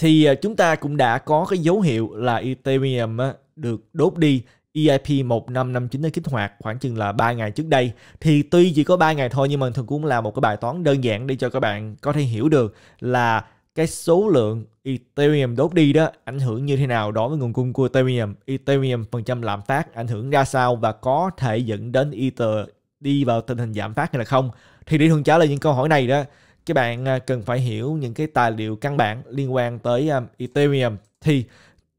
thì à, chúng ta cũng đã có cái dấu hiệu là Ethereum được đốt đi EIP 1559 đã kích hoạt khoảng chừng là 3 ngày trước đây thì tuy chỉ có 3 ngày thôi nhưng mà thường cũng là một cái bài toán đơn giản để cho các bạn có thể hiểu được là cái số lượng Ethereum đốt đi đó ảnh hưởng như thế nào đối với nguồn cung của Ethereum, Ethereum phần trăm lạm phát ảnh hưởng ra sao và có thể dẫn đến Ether đi vào tình hình giảm phát hay là không? Thì để thường trả lời những câu hỏi này đó các bạn à, cần phải hiểu những cái tài liệu căn bản liên quan tới à, Ethereum thì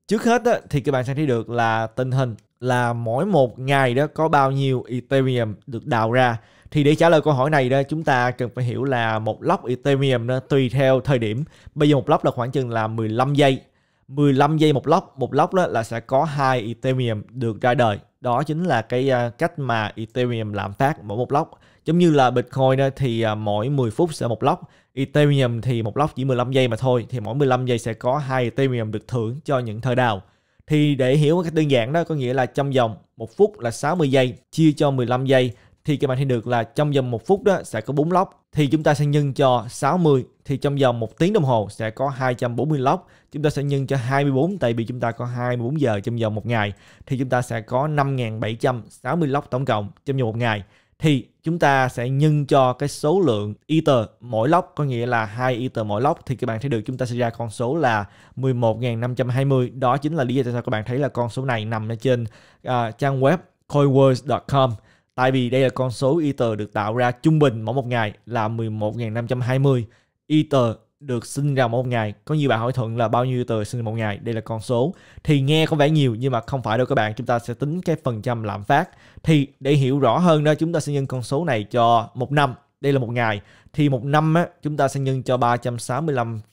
trước hết đó, thì các bạn sẽ thấy được là tình hình là mỗi một ngày đó có bao nhiêu Ethereum được đào ra thì để trả lời câu hỏi này đó chúng ta cần phải hiểu là một lóc Ethereum đó tùy theo thời điểm bây giờ một lóc là khoảng chừng là 15 giây 15 giây một lóc một lóc đó là sẽ có hai Ethereum được ra đời đó chính là cái à, cách mà Ethereum lạm phát mỗi một block giống như là Bitcoin đó thì à, mỗi 10 phút sẽ một block Ethereum thì một block chỉ 15 giây mà thôi thì mỗi 15 giây sẽ có hai Ethereum được thưởng cho những thời đào thì để hiểu một cách đơn giản đó có nghĩa là trong vòng một phút là 60 giây chia cho 15 giây thì các bạn thấy được là trong vòng một phút đó sẽ có 4 lóc thì chúng ta sẽ nhân cho 60 thì trong vòng một tiếng đồng hồ sẽ có 240 lóc chúng ta sẽ nhân cho 24 tại vì chúng ta có 24 giờ trong vòng một ngày thì chúng ta sẽ có 5.760 lóc tổng cộng trong vòng một ngày thì chúng ta sẽ nhân cho cái số lượng ether mỗi lóc có nghĩa là hai ether mỗi lóc thì các bạn thấy được chúng ta sẽ ra con số là 11.520 đó chính là lý do tại sao các bạn thấy là con số này nằm ở trên uh, trang web coinwords.com Tại vì đây là con số Ether được tạo ra trung bình mỗi một ngày là 11.520 Ether được sinh ra mỗi một ngày. Có nhiều bạn hỏi thuận là bao nhiêu Ether sinh ra một ngày, đây là con số. Thì nghe có vẻ nhiều nhưng mà không phải đâu các bạn, chúng ta sẽ tính cái phần trăm lạm phát. Thì để hiểu rõ hơn đó chúng ta sẽ nhân con số này cho một năm đây là một ngày thì một năm á, chúng ta sẽ nhân cho 365,25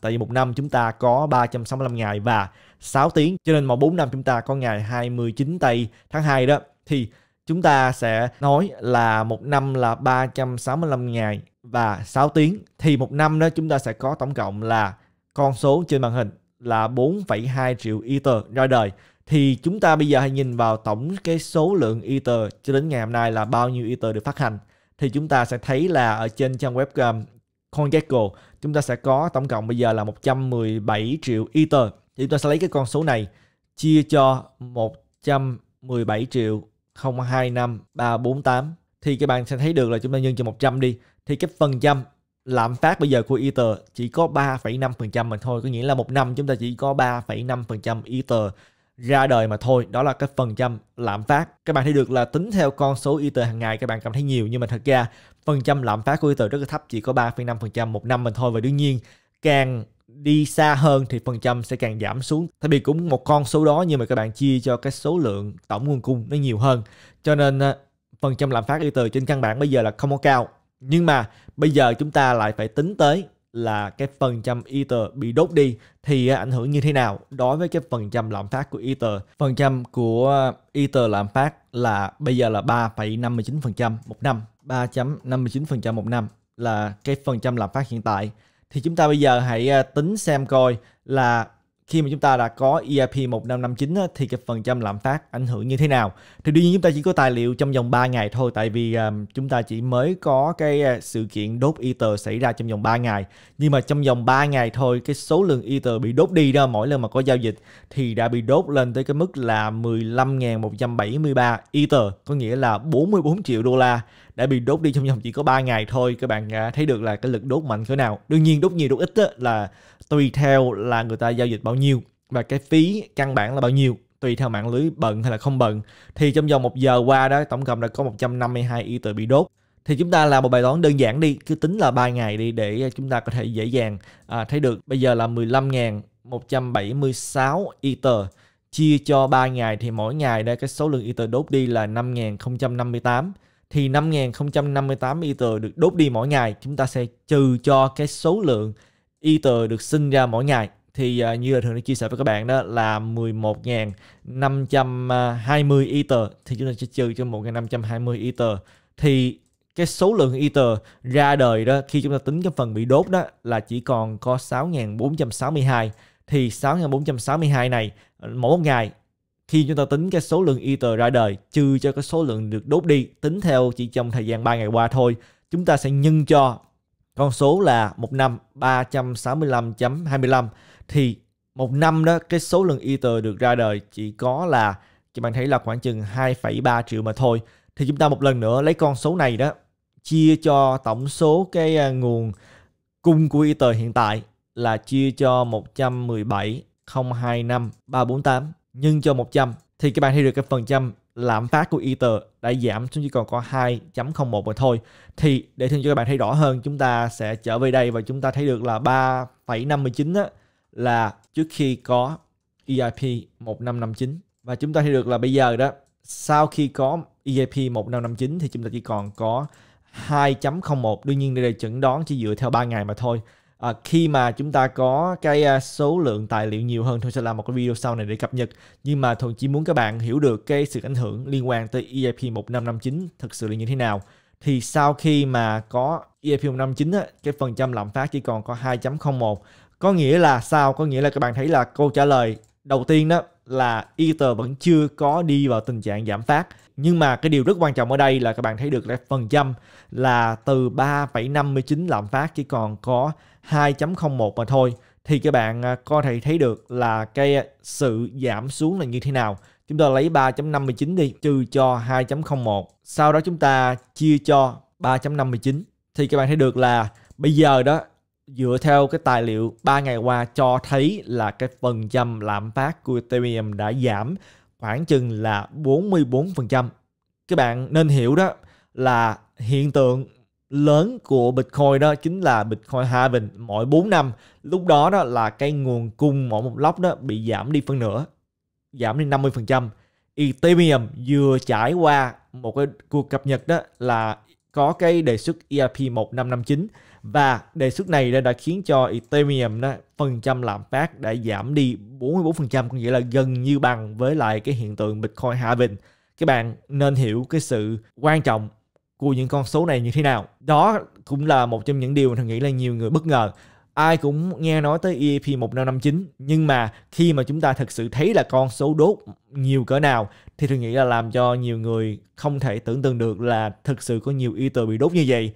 tại vì một năm chúng ta có 365 ngày và 6 tiếng cho nên mà 4 năm chúng ta có ngày 29 tây tháng 2 đó thì chúng ta sẽ nói là một năm là 365 ngày và 6 tiếng thì một năm đó chúng ta sẽ có tổng cộng là con số trên màn hình là 4,2 triệu ether ra đời thì chúng ta bây giờ hãy nhìn vào tổng cái số lượng ether cho đến ngày hôm nay là bao nhiêu ether được phát hành thì chúng ta sẽ thấy là ở trên trang web um, CoinGecko chúng ta sẽ có tổng cộng bây giờ là 117 triệu ether thì chúng ta sẽ lấy cái con số này chia cho 117 triệu 025 348 thì các bạn sẽ thấy được là chúng ta nhân cho 100 đi thì cái phần trăm lạm phát bây giờ của Ether chỉ có 3,5% mà thôi có nghĩa là một năm chúng ta chỉ có 3,5% Ether ra đời mà thôi đó là cái phần trăm lạm phát các bạn thấy được là tính theo con số Ether hàng ngày các bạn cảm thấy nhiều nhưng mà thật ra phần trăm lạm phát của Ether rất là thấp chỉ có 3,5% một năm mà thôi và đương nhiên càng đi xa hơn thì phần trăm sẽ càng giảm xuống tại vì cũng một con số đó nhưng mà các bạn chia cho cái số lượng tổng nguồn cung nó nhiều hơn cho nên à, phần trăm lạm phát điện từ trên căn bản bây giờ là không có cao nhưng mà bây giờ chúng ta lại phải tính tới là cái phần trăm Ether bị đốt đi thì à, ảnh hưởng như thế nào đối với cái phần trăm lạm phát của Ether. Phần trăm của Ether lạm phát là bây giờ là 3,59% một năm, 3.59% một năm là cái phần trăm lạm phát hiện tại thì chúng ta bây giờ hãy à, tính xem coi là khi mà chúng ta đã có EIP 1559 á, thì cái phần trăm lạm phát ảnh hưởng như thế nào. Thì đương nhiên chúng ta chỉ có tài liệu trong vòng 3 ngày thôi tại vì à, chúng ta chỉ mới có cái à, sự kiện đốt Ether xảy ra trong vòng 3 ngày. Nhưng mà trong vòng 3 ngày thôi cái số lượng Ether bị đốt đi đó mỗi lần mà có giao dịch thì đã bị đốt lên tới cái mức là 15.173 Ether, có nghĩa là 44 triệu đô la đã bị đốt đi trong vòng chỉ có 3 ngày thôi các bạn à, thấy được là cái lực đốt mạnh cỡ nào đương nhiên đốt nhiều đốt ít là tùy theo là người ta giao dịch bao nhiêu và cái phí căn bản là bao nhiêu tùy theo mạng lưới bận hay là không bận thì trong vòng một giờ qua đó tổng cộng đã có 152 ý tự bị đốt thì chúng ta làm một bài toán đơn giản đi cứ tính là 3 ngày đi để chúng ta có thể dễ dàng à, thấy được bây giờ là 15.176 ether chia cho 3 ngày thì mỗi ngày đây cái số lượng ether đốt đi là 5.058 thì 5058 ether được đốt đi mỗi ngày chúng ta sẽ trừ cho cái số lượng ether được sinh ra mỗi ngày thì à, như là thường đã chia sẻ với các bạn đó là 11.520 ether thì chúng ta sẽ trừ cho 1.520 ether thì cái số lượng ether ra đời đó khi chúng ta tính cái phần bị đốt đó là chỉ còn có 6.462 thì 6.462 này mỗi một ngày khi chúng ta tính cái số lượng Ether ra đời trừ cho cái số lượng được đốt đi tính theo chỉ trong thời gian 3 ngày qua thôi chúng ta sẽ nhân cho con số là một năm 365.25 thì một năm đó cái số lượng Ether được ra đời chỉ có là chị bạn thấy là khoảng chừng 2,3 triệu mà thôi thì chúng ta một lần nữa lấy con số này đó chia cho tổng số cái à, nguồn cung của Ether hiện tại là chia cho 117 025 348 nhưng cho 100 thì các bạn thấy được cái phần trăm lạm phát của Ether đã giảm xuống chỉ còn có 2.01 mà thôi. Thì để thêm cho các bạn thấy rõ hơn chúng ta sẽ trở về đây và chúng ta thấy được là 3,59 á, là trước khi có EIP 1559 và chúng ta thấy được là bây giờ đó sau khi có EIP 1559 thì chúng ta chỉ còn có 2.01 đương nhiên đây là chẩn đoán chỉ dựa theo 3 ngày mà thôi à, khi mà chúng ta có cái à, số lượng tài liệu nhiều hơn thuận sẽ làm một cái video sau này để cập nhật nhưng mà thuận chỉ muốn các bạn hiểu được cái sự ảnh hưởng liên quan tới EIP 1559 thực sự là như thế nào thì sau khi mà có EIP 159 á, cái phần trăm lạm phát chỉ còn có 2.01 có nghĩa là sao có nghĩa là các bạn thấy là câu trả lời đầu tiên đó là Ether vẫn chưa có đi vào tình trạng giảm phát. Nhưng mà cái điều rất quan trọng ở đây là các bạn thấy được là phần trăm là từ 3,59 lạm phát chỉ còn có 2.01 mà thôi. Thì các bạn à, có thể thấy được là cái sự giảm xuống là như thế nào. Chúng ta lấy 3.59 đi trừ cho 2.01. Sau đó chúng ta chia cho 3.59. Thì các bạn thấy được là bây giờ đó dựa theo cái tài liệu 3 ngày qua cho thấy là cái phần trăm lạm phát của Ethereum đã giảm khoảng chừng là 44%. Các bạn nên hiểu đó là hiện tượng lớn của Bitcoin đó chính là Bitcoin halving mỗi 4 năm. Lúc đó đó là cái nguồn cung mỗi một lốc đó bị giảm đi phân nửa, giảm đi 50%. Ethereum vừa trải qua một cái cuộc cập nhật đó là có cái đề xuất ERP 1559 và đề xuất này đã, khiến cho Ethereum đó, phần trăm lạm phát đã giảm đi 44% có nghĩa là gần như bằng với lại cái hiện tượng Bitcoin halving. Các bạn nên hiểu cái sự quan trọng của những con số này như thế nào. Đó cũng là một trong những điều mình nghĩ là nhiều người bất ngờ ai cũng nghe nói tới EAP 1559 nhưng mà khi mà chúng ta thực sự thấy là con số đốt nhiều cỡ nào thì tôi nghĩ là làm cho nhiều người không thể tưởng tượng được là thực sự có nhiều Ether bị đốt như vậy.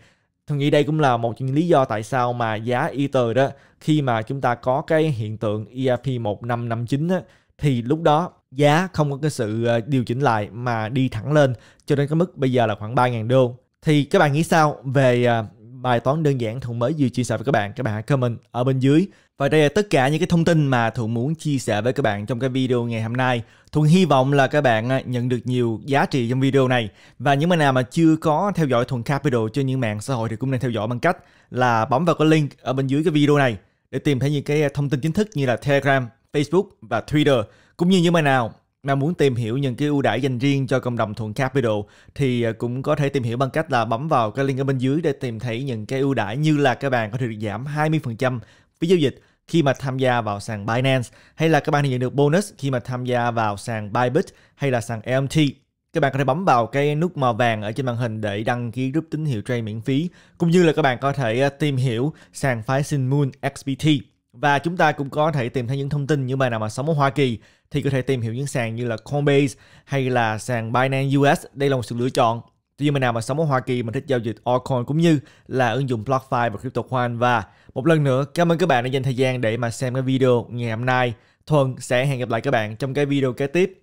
Tôi nghĩ đây cũng là một trong những lý do tại sao mà giá Ether đó khi mà chúng ta có cái hiện tượng EAP 1559 đó, thì lúc đó giá không có cái sự ờ, điều chỉnh lại mà đi thẳng lên cho đến cái mức bây giờ là khoảng 3.000 đô. Thì các bạn nghĩ sao về ờ, bài toán đơn giản Thuận mới vừa chia sẻ với các bạn. Các bạn hãy comment ở bên dưới. Và đây là tất cả những cái thông tin mà Thuận muốn chia sẻ với các bạn trong cái video ngày hôm nay. Thuận hy vọng là các bạn à, nhận được nhiều giá trị trong video này. Và những bạn nào mà chưa có theo dõi Thuận Capital trên những mạng xã hội thì cũng nên theo dõi bằng cách là bấm vào cái link ở bên dưới cái video này để tìm thấy những cái thông tin chính thức như là Telegram, Facebook và Twitter. Cũng như những bạn nào mà muốn tìm hiểu những cái ưu đãi dành riêng cho cộng đồng thuận capital thì à, cũng có thể tìm hiểu bằng cách là bấm vào cái link ở bên dưới để tìm thấy những cái ưu đãi như là các bạn có thể được giảm 20% phí giao dịch khi mà tham gia vào sàn Binance hay là các bạn thì nhận được bonus khi mà tham gia vào sàn Bybit hay là sàn LMT e các bạn có thể bấm vào cái nút màu vàng ở trên màn hình để đăng ký group tín hiệu trade miễn phí cũng như là các bạn có thể à, tìm hiểu sàn phái Moon XBT và chúng ta cũng có thể tìm thấy những thông tin như bài nào mà sống ở Hoa Kỳ thì có thể tìm hiểu những sàn như là Coinbase hay là sàn Binance US. Đây là một sự lựa chọn. Tuy nhiên bạn nào mà sống ở Hoa Kỳ mình thích giao dịch altcoin cũng như là ứng dụng BlockFi và CryptoQuant. Và một lần nữa cảm ơn các bạn đã dành thời gian để mà xem cái video ngày hôm nay. Thuần sẽ hẹn gặp lại các bạn trong cái video kế tiếp.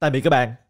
Tạm biệt các bạn.